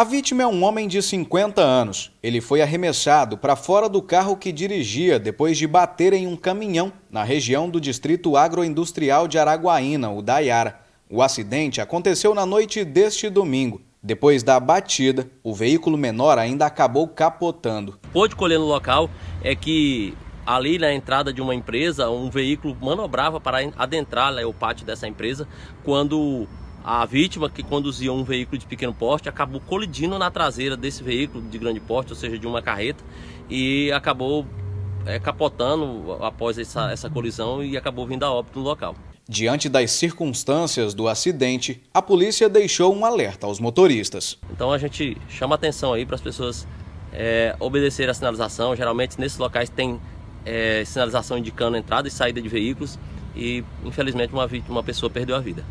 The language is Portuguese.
A vítima é um homem de 50 anos. Ele foi arremessado para fora do carro que dirigia depois de bater em um caminhão na região do Distrito Agroindustrial de Araguaína, o Daiara. O acidente aconteceu na noite deste domingo. Depois da batida, o veículo menor ainda acabou capotando. Pôde colher no local é que ali na entrada de uma empresa, um veículo manobrava para adentrar lá, né, o pátio dessa empresa, quando a vítima, que conduzia um veículo de pequeno porte, acabou colidindo na traseira desse veículo de grande porte, ou seja, de uma carreta, e acabou é, capotando após essa, essa colisão e acabou vindo a óbito no local. Diante das circunstâncias do acidente, a polícia deixou um alerta aos motoristas. Então a gente chama atenção aí para as pessoas é, obedecerem a sinalização. Geralmente nesses locais tem é, sinalização indicando entrada e saída de veículos e infelizmente uma, vítima, uma pessoa perdeu a vida.